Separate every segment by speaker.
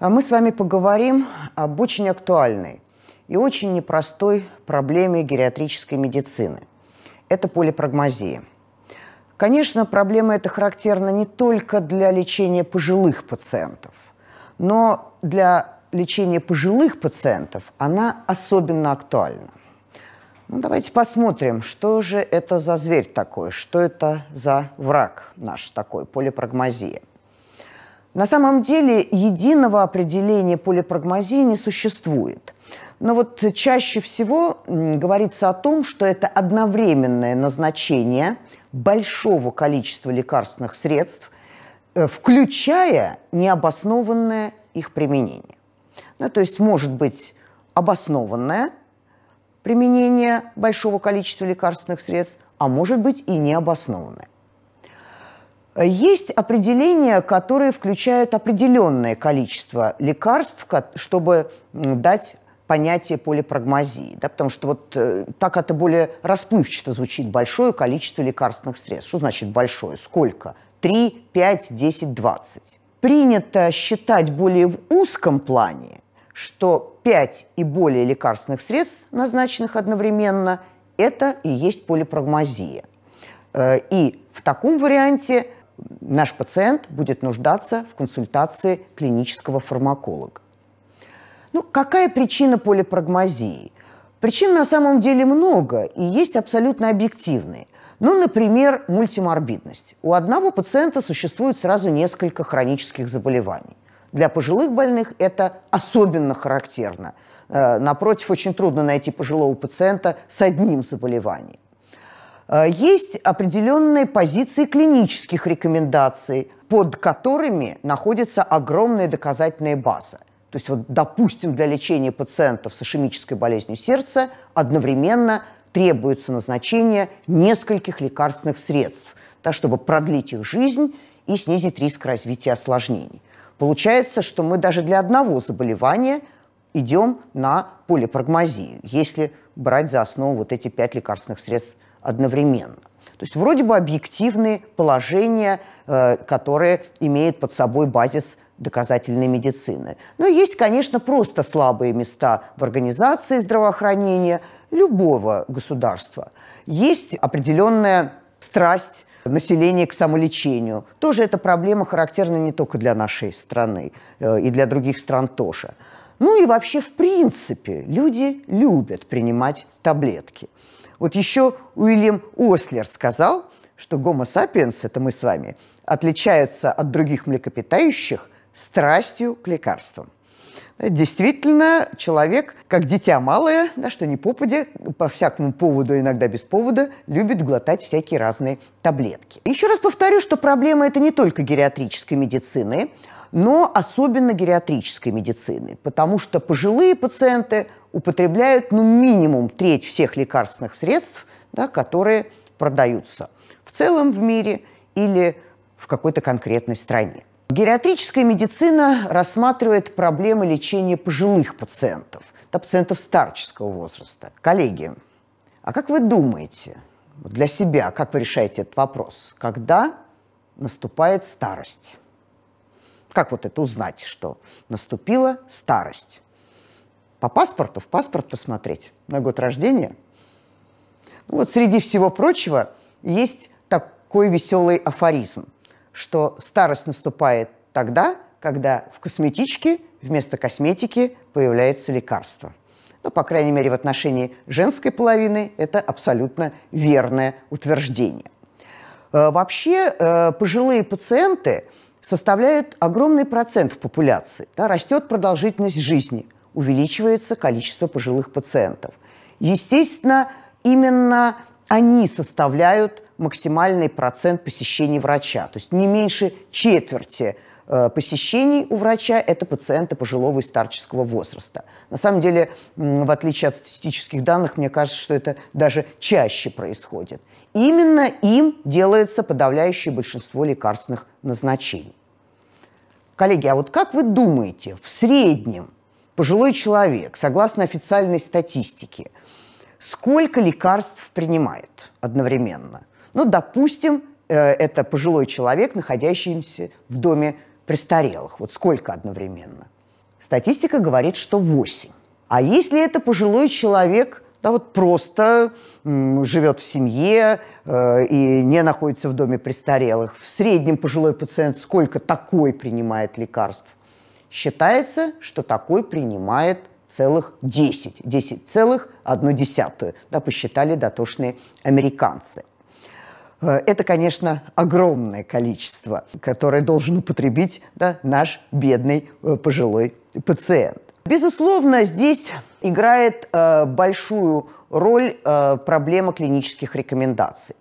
Speaker 1: А мы с вами поговорим об очень актуальной и очень непростой проблеме гериатрической медицины. Это полипрагмазия. Конечно, проблема эта характерна не только для лечения пожилых пациентов, но для лечения пожилых пациентов она особенно актуальна. Ну, давайте посмотрим, что же это за зверь такой, что это за враг наш такой, полипрагмазия – на самом деле единого определения полипрагмазии не существует. Но вот чаще всего говорится о том, что это одновременное назначение большого количества лекарственных средств, э, включая необоснованное их применение. Ну, то есть может быть обоснованное применение большого количества лекарственных средств, а может быть и необоснованное. Есть определения, которые включают определенное количество лекарств, чтобы дать понятие полипрагмазии, да, потому что вот э, так это более расплывчато звучит большое количество лекарственных средств. Что значит большое? Сколько? 3, 5, 10, 20. Принято считать более в узком плане, что 5 и более лекарственных средств, назначенных одновременно, это и есть полипрагмазия. Э, и в таком варианте – наш пациент будет нуждаться в консультации клинического фармаколога. Ну, какая причина полипрагмазии? Причин на самом деле много, и есть абсолютно объективные. Ну, например, мультиморбидность. У одного пациента существует сразу несколько хронических заболеваний. Для пожилых больных это особенно характерно. Э, напротив, очень трудно найти пожилого пациента с одним заболеванием. Э, есть определенные позиции клинических рекомендаций, под которыми находится огромная доказательная база. То есть, вот, допустим, для лечения пациентов с ишемической болезнью сердца одновременно требуется назначение нескольких лекарственных средств, так, чтобы продлить их жизнь и снизить риск развития осложнений. Получается, что мы даже для одного заболевания идем на полипрагмазию, если брать за основу вот эти пять лекарственных средств одновременно. То есть вроде бы объективные положения, э, которые имеют под собой базис доказательной медицины. Но есть, конечно, просто слабые места в организации здравоохранения любого государства. Есть определенная страсть населения к самолечению. Тоже эта проблема характерна не только для нашей страны э, и для других стран тоже. Ну и вообще, в принципе, люди любят принимать таблетки. Вот еще Уильям Ослер сказал, что гомо сапиенс, это мы с вами, отличаются от других млекопитающих страстью к лекарствам. Действительно, человек, как дитя малое, на что ни попуде, по всякому поводу, иногда без повода, любит глотать всякие разные таблетки. Еще раз повторю, что проблема это не только гериатрической медицины, но особенно гериатрической медицины, потому что пожилые пациенты употребляют ну, минимум треть всех лекарственных средств, да, которые продаются в целом в мире или в какой-то конкретной стране. Гериатрическая медицина рассматривает проблемы лечения пожилых пациентов, да, пациентов старческого возраста. Коллеги, а как вы думаете для себя, как вы решаете этот вопрос, когда наступает старость? Как вот это узнать, что наступила старость? По паспорту, в паспорт посмотреть на год рождения. Ну вот среди всего прочего есть такой веселый афоризм – что старость наступает тогда, когда в косметичке вместо косметики появляется лекарство. Ну, по крайней мере, в отношении женской половины это абсолютно верное утверждение. Э, вообще, э, пожилые пациенты составляют огромный процент в популяции. Да, растет продолжительность жизни, увеличивается количество пожилых пациентов. Естественно, именно они составляют максимальный процент посещений врача. То есть не меньше четверти э, посещений у врача – это пациенты пожилого и старческого возраста. На самом деле, в отличие от статистических данных, мне кажется, что это даже чаще происходит. Именно им делается подавляющее большинство лекарственных назначений. Коллеги, а вот как вы думаете, в среднем пожилой человек, согласно официальной статистике, сколько лекарств принимает одновременно – ну, допустим, э, это пожилой человек, находящийся в доме престарелых. Вот сколько одновременно? Статистика говорит, что 8. А если это пожилой человек, да вот просто живет в семье э, и не находится в доме престарелых, в среднем пожилой пациент сколько такой принимает лекарств? Считается, что такой принимает целых 10, 10,1. Да, посчитали дотошные американцы – Э, это, конечно, огромное количество, которое должен употребить да, наш бедный э, пожилой пациент. Безусловно, здесь играет э, большую роль проблема клинических рекомендаций.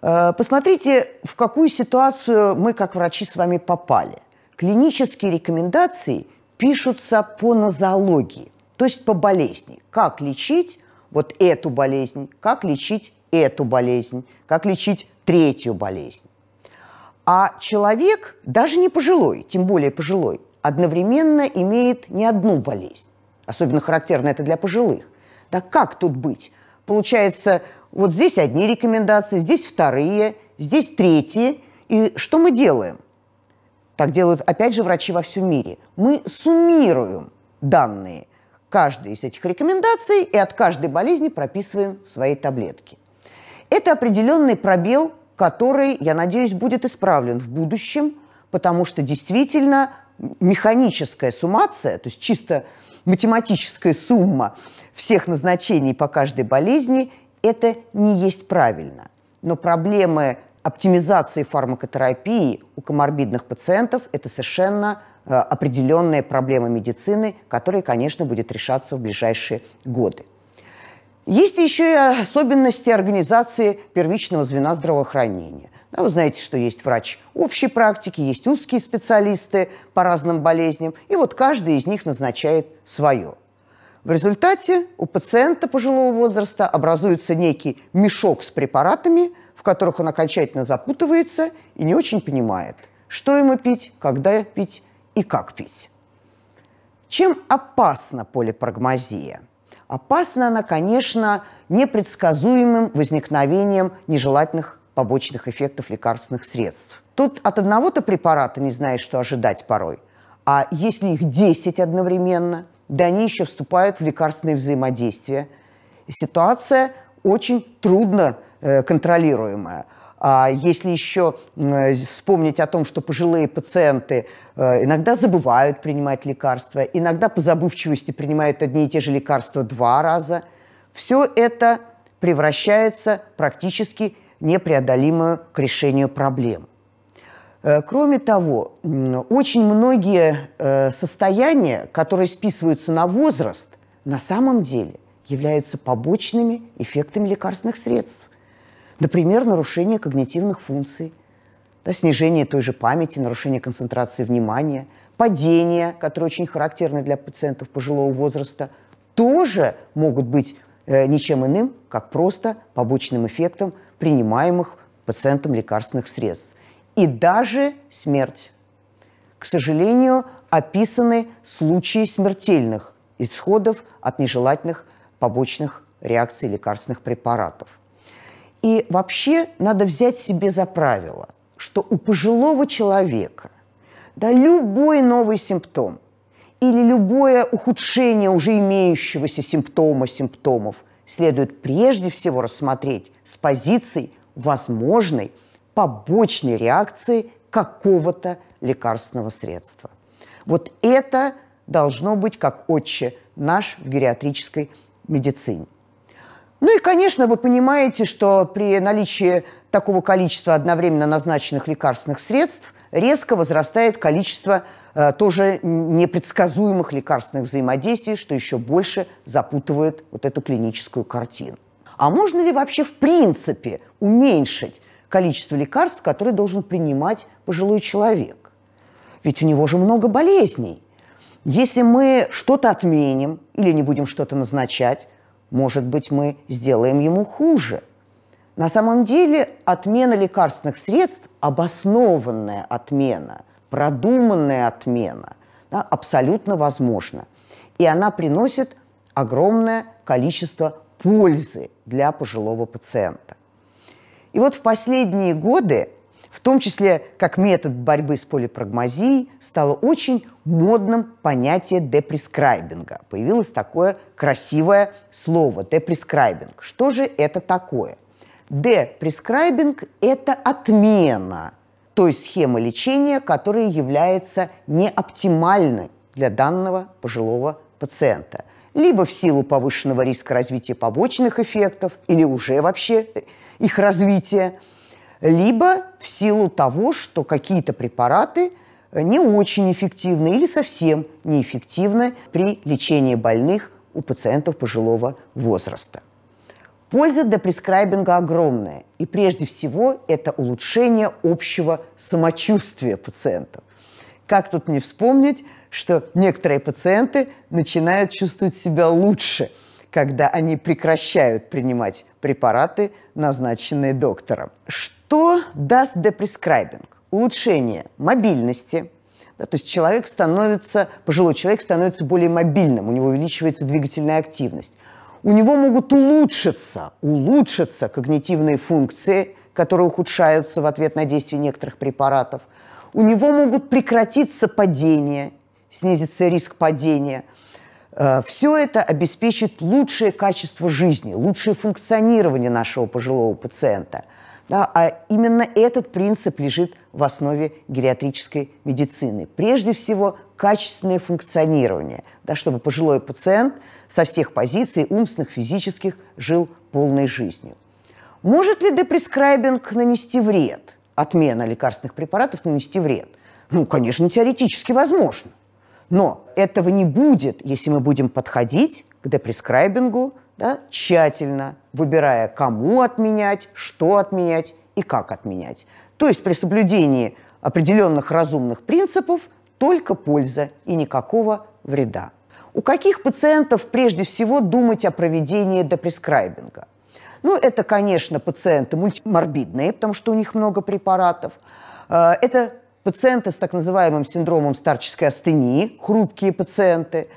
Speaker 1: посмотрите, в какую ситуацию мы, как врачи, с вами попали. Клинические рекомендации пишутся по нозологии, то есть по болезни. Как лечить вот эту болезнь, как лечить эту болезнь, как лечить третью болезнь. А человек, даже не пожилой, тем более пожилой, одновременно имеет не одну болезнь. Особенно характерно это для пожилых. Да как тут быть? Получается, вот здесь одни рекомендации, здесь вторые, здесь третьи. И что мы делаем? Так делают, опять же, врачи во всем мире. Мы суммируем данные каждой из этих рекомендаций и от каждой болезни прописываем свои таблетки. Это определенный пробел, который, я надеюсь, будет исправлен в будущем, потому что действительно механическая суммация, то есть чисто математическая сумма всех назначений по каждой болезни, это не есть правильно. Но проблемы оптимизации фармакотерапии у коморбидных пациентов – это совершенно э, определенная проблема медицины, которая, конечно, будет решаться в ближайшие годы. Есть еще и особенности организации первичного звена здравоохранения. Да, вы знаете, что есть врач общей практики, есть узкие специалисты по разным болезням, и вот каждый из них назначает свое. В результате у пациента пожилого возраста образуется некий мешок с препаратами, в которых он окончательно запутывается и не очень понимает, что ему пить, когда пить и как пить. Чем опасна полипрагмазия – Опасна она, конечно, непредсказуемым возникновением нежелательных побочных эффектов лекарственных средств. Тут от одного-то препарата не знаешь, что ожидать порой. А если их 10 одновременно, да они еще вступают в лекарственные взаимодействия. Ситуация очень трудно э, контролируемая – а если еще вспомнить о том, что пожилые пациенты э, иногда забывают принимать лекарства, иногда по забывчивости принимают одни и те же лекарства два раза, все это превращается практически непреодолимую к решению проблем. Э, кроме того, очень многие э, состояния, которые списываются на возраст, на самом деле являются побочными эффектами лекарственных средств. Например, нарушение когнитивных функций, да, снижение той же памяти, нарушение концентрации внимания, падение, которое очень характерно для пациентов пожилого возраста, тоже могут быть э, ничем иным, как просто побочным эффектом принимаемых пациентам лекарственных средств. И даже смерть. К сожалению, описаны случаи смертельных исходов от нежелательных побочных реакций лекарственных препаратов. И вообще надо взять себе за правило, что у пожилого человека да, любой новый симптом или любое ухудшение уже имеющегося симптома симптомов следует прежде всего рассмотреть с позиции возможной побочной реакции какого-то лекарственного средства. Вот это должно быть как отче наш в гериатрической медицине. Ну и, конечно, вы понимаете, что при наличии такого количества одновременно назначенных лекарственных средств резко возрастает количество э, тоже непредсказуемых лекарственных взаимодействий, что еще больше запутывает вот эту клиническую картину. А можно ли вообще в принципе уменьшить количество лекарств, которые должен принимать пожилой человек? Ведь у него же много болезней. Если мы что-то отменим или не будем что-то назначать, может быть, мы сделаем ему хуже. На самом деле отмена лекарственных средств – обоснованная отмена, продуманная отмена, да, абсолютно возможна. И она приносит огромное количество пользы для пожилого пациента. И вот в последние годы в том числе, как метод борьбы с полипрагмазией, стало очень модным понятие депрескрайбинга. Появилось такое красивое слово депрескрайбинг. Что же это такое? Депрескрайбинг – это отмена той схемы лечения, которая является неоптимальной для данного пожилого пациента. Либо в силу повышенного риска развития побочных эффектов или уже вообще их развития – либо в силу того, что какие-то препараты э, не очень эффективны или совсем неэффективны при лечении больных у пациентов пожилого возраста. Польза для прескрайбинга огромная, и прежде всего это улучшение общего самочувствия пациентов. Как тут не вспомнить, что некоторые пациенты начинают чувствовать себя лучше – когда они прекращают принимать препараты, назначенные доктором. Что даст депрескрайбинг? Улучшение мобильности, да, то есть человек становится, пожилой человек становится более мобильным, у него увеличивается двигательная активность. У него могут улучшиться, улучшиться когнитивные функции, которые ухудшаются в ответ на действие некоторых препаратов. У него могут прекратиться падения, снизится риск падения – Э, Все это обеспечит лучшее качество жизни, лучшее функционирование нашего пожилого пациента. Да, а именно этот принцип лежит в основе гериатрической медицины. Прежде всего, качественное функционирование, да, чтобы пожилой пациент со всех позиций, умственных, физических, жил полной жизнью. Может ли депрескрайбинг нанести вред? Отмена лекарственных препаратов нанести вред? Ну, конечно, теоретически возможно. Но этого не будет, если мы будем подходить к депрескрайбингу да, тщательно, выбирая, кому отменять, что отменять и как отменять. То есть при соблюдении определенных разумных принципов только польза и никакого вреда. У каких пациентов прежде всего думать о проведении допрескрайбинга? Ну, это, конечно, пациенты мультиморбидные, потому что у них много препаратов. Э, это пациенты с так называемым синдромом старческой астении, хрупкие пациенты,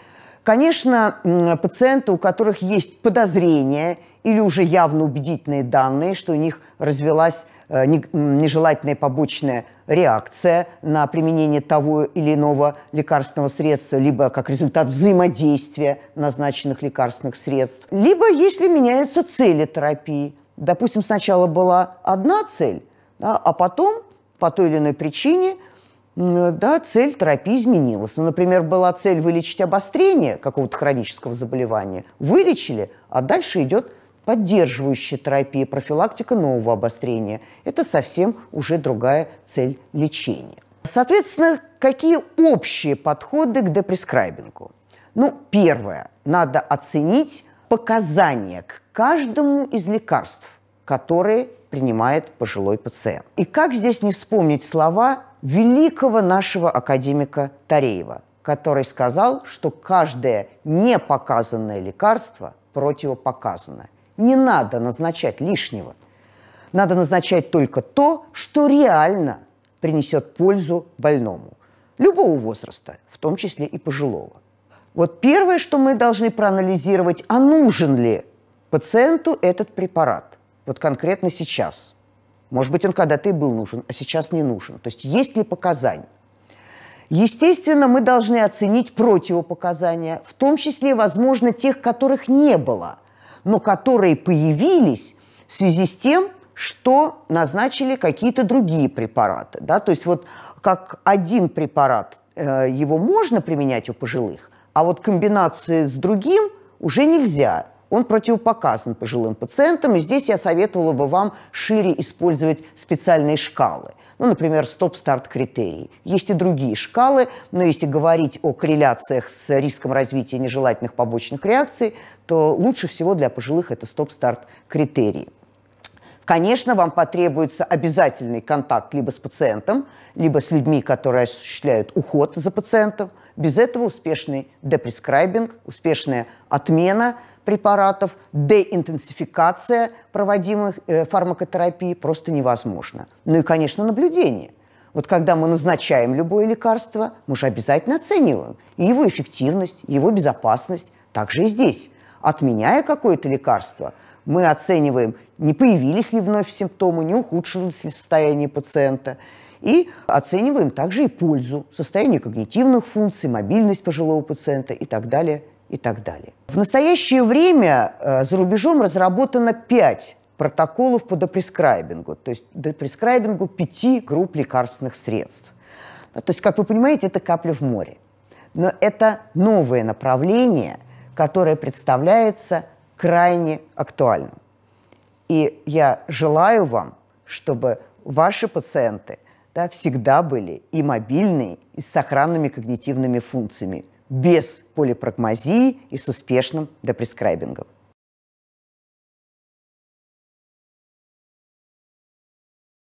Speaker 1: конечно, пациенты, у которых есть подозрения или уже явно убедительные данные, что у них развелась э, нежелательная побочная реакция на применение того или иного лекарственного средства, либо как результат взаимодействия назначенных лекарственных средств, либо если меняются цели терапии. Допустим, сначала была одна цель, да, а потом по той или иной причине да, цель терапии изменилась. Ну, например, была цель вылечить обострение какого-то хронического заболевания. Вылечили, а дальше идет поддерживающая терапия, профилактика нового обострения. Это совсем уже другая цель лечения. Соответственно, какие общие подходы к депрескрайбингу? Ну, первое, надо оценить показания к каждому из лекарств, которые принимает пожилой пациент. И как здесь не вспомнить слова великого нашего академика Тареева, который сказал, что каждое непоказанное лекарство противопоказано. Не надо назначать лишнего. Надо назначать только то, что реально принесет пользу больному. Любого возраста, в том числе и пожилого. Вот первое, что мы должны проанализировать, а нужен ли пациенту этот препарат вот конкретно сейчас. Может быть, он когда-то и был нужен, а сейчас не нужен. То есть есть ли показания? Естественно, мы должны оценить противопоказания, в том числе, возможно, тех, которых не было, но которые появились в связи с тем, что назначили какие-то другие препараты. Да? То есть вот как один препарат, э, его можно применять у пожилых, а вот комбинации с другим уже нельзя – он противопоказан пожилым пациентам, и здесь я советовала бы вам шире использовать специальные шкалы. Ну, например, стоп-старт критерий. Есть и другие шкалы, но если говорить о корреляциях с риском развития нежелательных побочных реакций, то лучше всего для пожилых это стоп-старт критерий. Конечно, вам потребуется обязательный контакт либо с пациентом, либо с людьми, которые осуществляют уход за пациентом. Без этого успешный депрескрайбинг, успешная отмена препаратов, деинтенсификация проводимых э, фармакотерапии просто невозможно. Ну и, конечно, наблюдение – вот когда мы назначаем любое лекарство, мы же обязательно оцениваем и его эффективность, и его безопасность. Также и здесь. Отменяя какое-то лекарство, мы оцениваем, не появились ли вновь симптомы, не ухудшилось ли состояние пациента. И оцениваем также и пользу, состояние когнитивных функций, мобильность пожилого пациента и так далее, и так далее. В настоящее время э, за рубежом разработано 5 протоколов по допрескрайбингу, то есть допрескрайбингу пяти групп лекарственных средств. Ну, то есть, как вы понимаете, это капля в море. Но это новое направление, которое представляется крайне актуальным. И я желаю вам, чтобы ваши пациенты да, всегда были и мобильные, и с сохранными когнитивными функциями, без полипрагмазии и с успешным допрескрайбингом.